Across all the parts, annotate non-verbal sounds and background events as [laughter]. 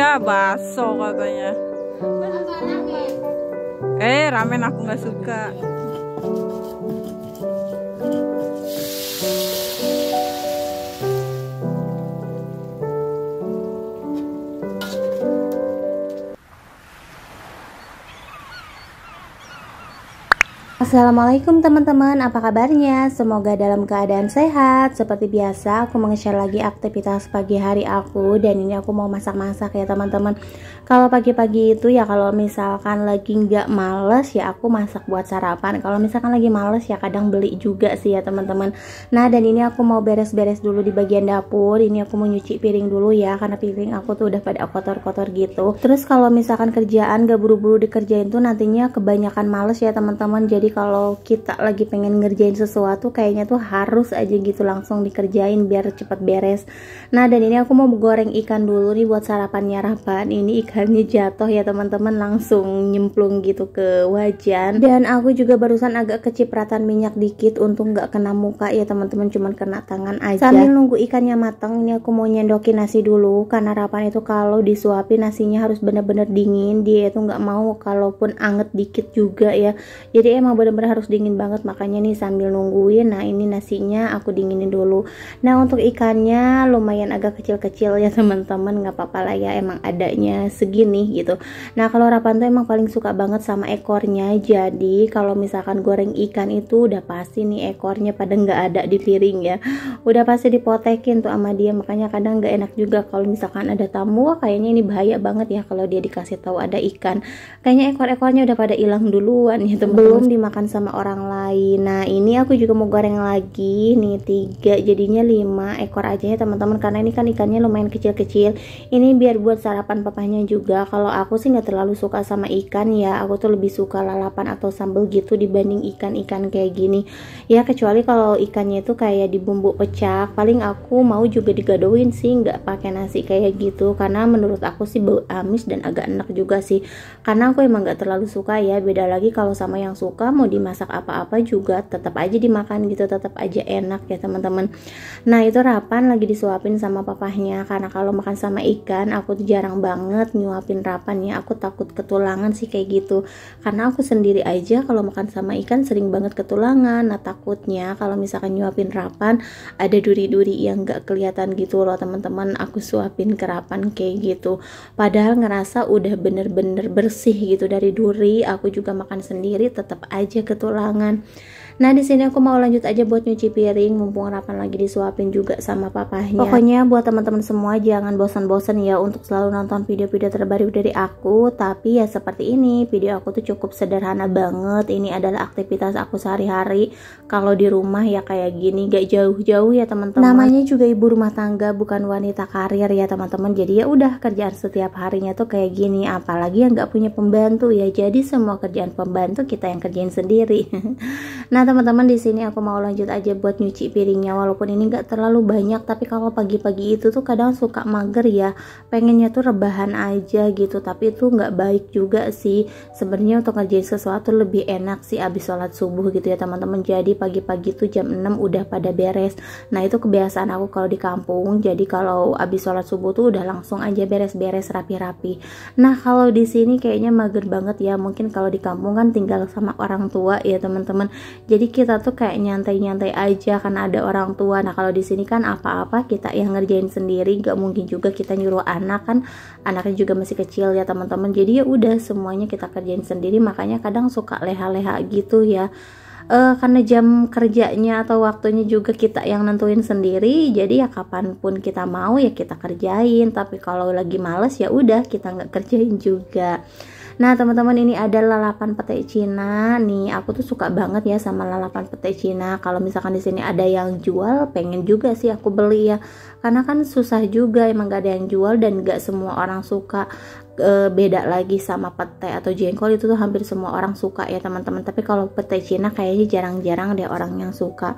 Iya, baso katanya. Eh, ramen aku nggak suka. Assalamualaikum teman-teman, apa kabarnya? Semoga dalam keadaan sehat. Seperti biasa, aku mengeser lagi aktivitas pagi hari aku dan ini aku mau masak-masak ya teman-teman. Kalau pagi-pagi itu ya kalau misalkan lagi nggak males ya aku masak buat sarapan. Kalau misalkan lagi males ya kadang beli juga sih ya teman-teman. Nah dan ini aku mau beres-beres dulu di bagian dapur. Ini aku mau nyuci piring dulu ya karena piring aku tuh udah pada kotor-kotor gitu. Terus kalau misalkan kerjaan gak buru-buru dikerjain tuh nantinya kebanyakan males ya teman-teman. Jadi kalau kita lagi pengen ngerjain sesuatu kayaknya tuh harus aja gitu langsung dikerjain biar cepet beres nah dan ini aku mau goreng ikan dulu nih buat sarapannya Rapan. ini ikannya jatuh ya teman-teman langsung nyemplung gitu ke wajan dan aku juga barusan agak kecipratan minyak dikit untuk nggak kena muka ya teman-teman cuman kena tangan aja sambil nunggu ikannya mateng ini aku mau nyendokin nasi dulu karena Rapan itu kalau disuapi nasinya harus bener-bener dingin dia itu nggak mau kalaupun anget dikit juga ya jadi emang benar-benar harus dingin banget makanya nih sambil nungguin nah ini nasinya aku dinginin dulu nah untuk ikannya lumayan agak kecil-kecil ya [laughs] teman-teman nggak apa-apa lah ya emang adanya segini gitu nah kalau rapan tuh emang paling suka banget sama ekornya jadi kalau misalkan goreng ikan itu udah pasti nih ekornya pada nggak ada di piring ya udah pasti dipotekin tuh sama dia makanya kadang nggak enak juga kalau misalkan ada tamu kayaknya ini bahaya banget ya kalau dia dikasih tahu ada ikan kayaknya ekor-ekornya udah pada hilang duluan ya teman-teman belum dimakan makan sama orang lain nah ini aku juga mau goreng lagi nih tiga jadinya lima ekor aja ya teman-teman karena ini kan ikannya lumayan kecil-kecil ini biar buat sarapan papanya juga kalau aku sih nggak terlalu suka sama ikan ya aku tuh lebih suka lalapan atau sambal gitu dibanding ikan-ikan kayak gini ya kecuali kalau ikannya itu kayak di bumbu pecak paling aku mau juga digadoin sih nggak pakai nasi kayak gitu karena menurut aku sih bau amis dan agak enak juga sih karena aku emang nggak terlalu suka ya beda lagi kalau sama yang suka mau dimasak apa-apa juga tetap aja dimakan gitu tetap aja enak ya teman-teman nah itu Rapan lagi disuapin sama papahnya karena kalau makan sama ikan aku tuh jarang banget nyuapin Rapan ya aku takut ketulangan sih kayak gitu karena aku sendiri aja kalau makan sama ikan sering banget ketulangan nah takutnya kalau misalkan nyuapin Rapan ada duri-duri yang gak kelihatan gitu loh teman-teman aku suapin kerapan kayak gitu padahal ngerasa udah bener-bener bersih gitu dari duri aku juga makan sendiri tetap aja aja ke tulangan Nah, di sini aku mau lanjut aja buat nyuci piring mumpung Rapan lagi disuapin juga sama papahnya. Pokoknya buat teman-teman semua jangan bosan-bosan ya untuk selalu nonton video-video terbaru dari aku, tapi ya seperti ini, video aku tuh cukup sederhana banget. Ini adalah aktivitas aku sehari-hari kalau di rumah ya kayak gini, gak jauh-jauh ya teman-teman. Namanya juga ibu rumah tangga bukan wanita karir ya teman-teman. Jadi ya udah kerjaan setiap harinya tuh kayak gini, apalagi yang gak punya pembantu ya. Jadi semua kerjaan pembantu kita yang kerjain sendiri. [laughs] nah, teman-teman di sini aku mau lanjut aja buat nyuci piringnya walaupun ini nggak terlalu banyak tapi kalau pagi-pagi itu tuh kadang suka mager ya pengennya tuh rebahan aja gitu tapi itu nggak baik juga sih sebenarnya untuk ngerjain sesuatu lebih enak sih abis sholat subuh gitu ya teman-teman jadi pagi-pagi tuh jam 6 udah pada beres nah itu kebiasaan aku kalau di kampung jadi kalau abis sholat subuh tuh udah langsung aja beres-beres rapi-rapi nah kalau di sini kayaknya mager banget ya mungkin kalau di kampung kan tinggal sama orang tua ya teman-teman jadi kita tuh kayak nyantai-nyantai aja karena ada orang tua nah kalau di sini kan apa-apa kita yang ngerjain sendiri nggak mungkin juga kita nyuruh anak kan anaknya juga masih kecil ya teman-teman jadi ya udah semuanya kita kerjain sendiri makanya kadang suka leha-leha gitu ya uh, karena jam kerjanya atau waktunya juga kita yang nentuin sendiri jadi ya kapanpun kita mau ya kita kerjain tapi kalau lagi males ya udah kita nggak kerjain juga Nah teman-teman ini ada lalapan petai Cina nih. Aku tuh suka banget ya sama lalapan petai Cina. Kalau misalkan di sini ada yang jual, pengen juga sih aku beli ya. Karena kan susah juga emang gak ada yang jual dan gak semua orang suka. Eh, beda lagi sama pete atau jengkol itu tuh hampir semua orang suka ya teman-teman tapi kalau pete Cina kayaknya jarang-jarang deh orang yang suka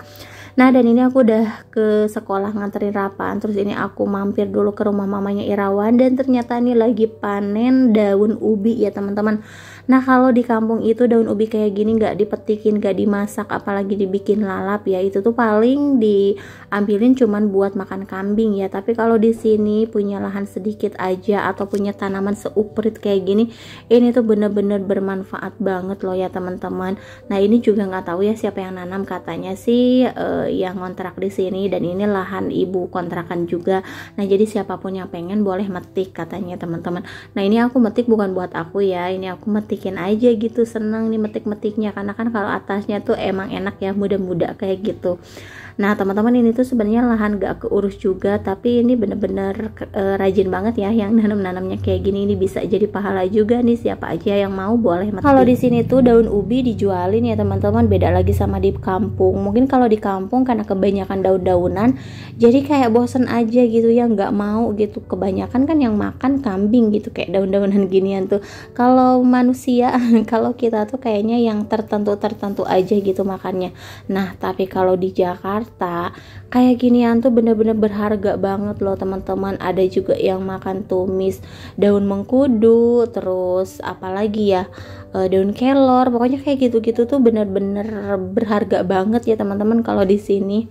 nah dan ini aku udah ke sekolah nganterin rapan terus ini aku mampir dulu ke rumah mamanya Irawan dan ternyata ini lagi panen daun ubi ya teman-teman Nah kalau di kampung itu daun ubi kayak gini nggak dipetikin, nggak dimasak, apalagi dibikin lalap ya itu tuh paling diambilin cuman buat makan kambing ya. Tapi kalau di sini punya lahan sedikit aja atau punya tanaman seuprit kayak gini, ini tuh bener-bener bermanfaat banget loh ya teman-teman. Nah ini juga nggak tahu ya siapa yang nanam katanya sih uh, yang kontrak di sini dan ini lahan ibu kontrakan juga. Nah jadi siapapun yang pengen boleh metik katanya teman-teman. Nah ini aku metik bukan buat aku ya, ini aku metik metikin aja gitu seneng nih metik-metiknya karena kan kalau atasnya tuh emang enak ya muda-muda kayak gitu Nah teman-teman ini tuh sebenarnya lahan gak keurus juga tapi ini bener-bener e, rajin banget ya yang nanam-nanamnya kayak gini ini bisa jadi pahala juga nih siapa aja yang mau boleh Kalau di sini tuh daun ubi dijualin ya teman-teman beda lagi sama di kampung. Mungkin kalau di kampung karena kebanyakan daun-daunan jadi kayak bosen aja gitu ya nggak mau gitu kebanyakan kan yang makan kambing gitu kayak daun-daunan ginian tuh. Kalau manusia [laughs] kalau kita tuh kayaknya yang tertentu-tertentu aja gitu makannya. Nah tapi kalau di Jakarta kayak ginian tuh bener-bener berharga banget loh teman-teman ada juga yang makan tumis daun mengkudu terus apalagi ya eh, daun kelor pokoknya kayak gitu-gitu tuh bener-bener berharga banget ya teman-teman kalau di sini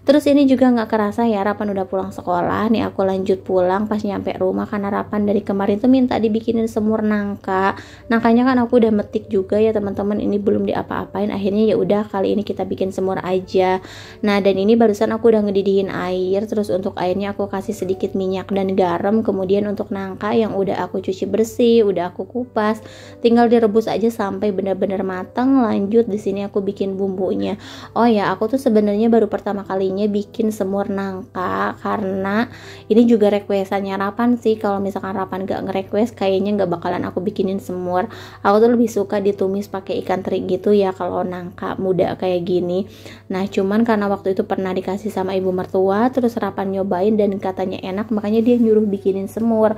terus ini juga nggak kerasa ya Rapan udah pulang sekolah nih aku lanjut pulang pas nyampe rumah karena Rapan dari kemarin tuh minta dibikinin semur nangka nangkanya kan aku udah metik juga ya teman-teman ini belum diapa-apain akhirnya ya udah kali ini kita bikin semur aja nah dan ini barusan aku udah ngedidihin air terus untuk airnya aku kasih sedikit minyak dan garam kemudian untuk nangka yang udah aku cuci bersih udah aku kupas tinggal direbus aja sampai benar-benar matang lanjut di sini aku bikin bumbunya oh ya aku tuh sebenarnya baru pertama kali kayaknya bikin semur nangka karena ini juga requestan nyarapan sih kalau misalkan rapan gak nge-request kayaknya gak bakalan aku bikinin semur aku tuh lebih suka ditumis pakai ikan teri gitu ya kalau nangka muda kayak gini nah cuman karena waktu itu pernah dikasih sama ibu mertua terus rapan nyobain dan katanya enak makanya dia nyuruh bikinin semur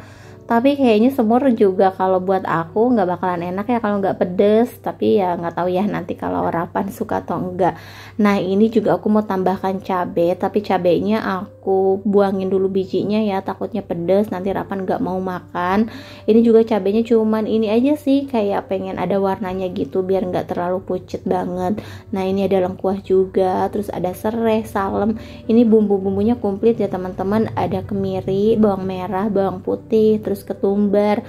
tapi kayaknya semur juga kalau buat aku nggak bakalan enak ya kalau nggak pedes tapi ya nggak tahu ya nanti kalau Rapan suka atau enggak nah ini juga aku mau tambahkan cabai tapi cabainya aku aku buangin dulu bijinya ya takutnya pedes nanti Rapan nggak mau makan ini juga cabenya cuman ini aja sih kayak pengen ada warnanya gitu biar nggak terlalu pucet banget nah ini ada lengkuas juga terus ada serai salem ini bumbu-bumbunya komplit ya teman-teman ada kemiri bawang merah bawang putih terus ketumbar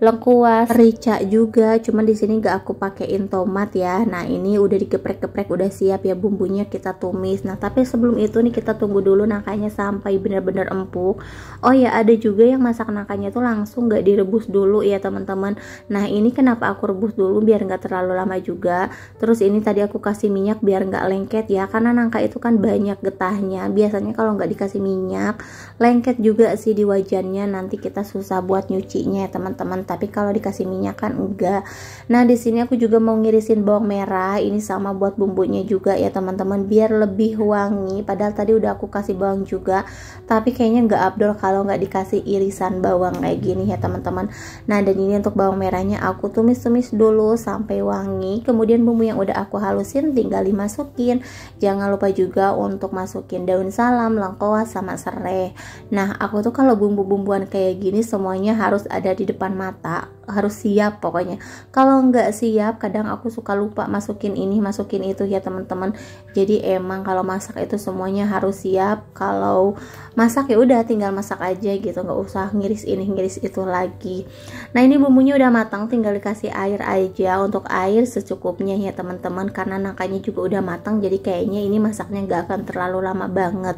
lengkuas, rica juga. Cuman di sini nggak aku pakein tomat ya. Nah ini udah dikeprek-keprek, udah siap ya bumbunya kita tumis. Nah tapi sebelum itu nih kita tunggu dulu nangkanya sampai benar-benar empuk. Oh ya ada juga yang masak nangkanya tuh langsung gak direbus dulu ya teman-teman. Nah ini kenapa aku rebus dulu biar nggak terlalu lama juga. Terus ini tadi aku kasih minyak biar nggak lengket ya, karena nangka itu kan banyak getahnya. Biasanya kalau nggak dikasih minyak, lengket juga sih di wajannya. Nanti kita susah buat nyucinya ya teman-teman tapi kalau dikasih minyak kan enggak nah di sini aku juga mau ngirisin bawang merah ini sama buat bumbunya juga ya teman-teman biar lebih wangi padahal tadi udah aku kasih bawang juga tapi kayaknya enggak abdul kalau enggak dikasih irisan bawang kayak gini ya teman-teman nah dan ini untuk bawang merahnya aku tumis-tumis dulu sampai wangi kemudian bumbu yang udah aku halusin tinggal dimasukin jangan lupa juga untuk masukin daun salam lengkoas sama serai nah aku tuh kalau bumbu-bumbuan kayak gini semuanya harus ada di depan mata That. harus siap pokoknya kalau nggak siap kadang aku suka lupa masukin ini masukin itu ya teman-teman jadi emang kalau masak itu semuanya harus siap kalau masak ya udah tinggal masak aja gitu nggak usah ngiris ini ngiris itu lagi nah ini bumbunya udah matang tinggal dikasih air aja untuk air secukupnya ya teman-teman karena nangkanya juga udah matang jadi kayaknya ini masaknya nggak akan terlalu lama banget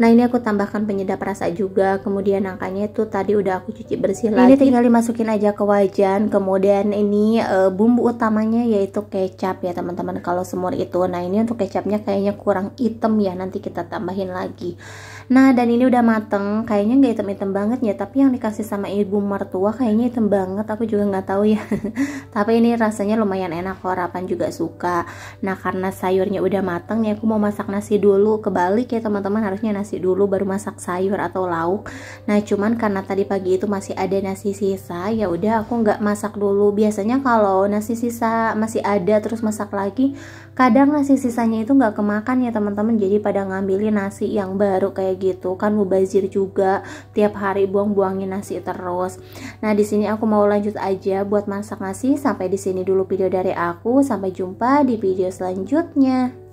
nah ini aku tambahkan penyedap rasa juga kemudian nangkanya itu tadi udah aku cuci bersih lagi ini tinggal dimasukin aja ke wajah jajan kemudian ini e, bumbu utamanya yaitu kecap ya teman-teman kalau semur itu nah ini untuk kecapnya kayaknya kurang item ya nanti kita tambahin lagi nah dan ini udah mateng kayaknya nggak item-item banget ya tapi yang dikasih sama ibu mertua kayaknya item banget aku juga nggak tahu ya [laughs] tapi ini rasanya lumayan enak kok Rapan juga suka nah karena sayurnya udah mateng ya aku mau masak nasi dulu kebalik ya teman-teman harusnya nasi dulu baru masak sayur atau lauk nah cuman karena tadi pagi itu masih ada nasi sisa ya udah aku nggak masak dulu biasanya kalau nasi sisa masih ada terus masak lagi kadang nasi sisanya itu nggak kemakan ya teman-teman jadi pada ngambilin nasi yang baru kayak gitu kan mubazir juga tiap hari buang-buangin nasi terus nah di sini aku mau lanjut aja buat masak nasi sampai di sini dulu video dari aku sampai jumpa di video selanjutnya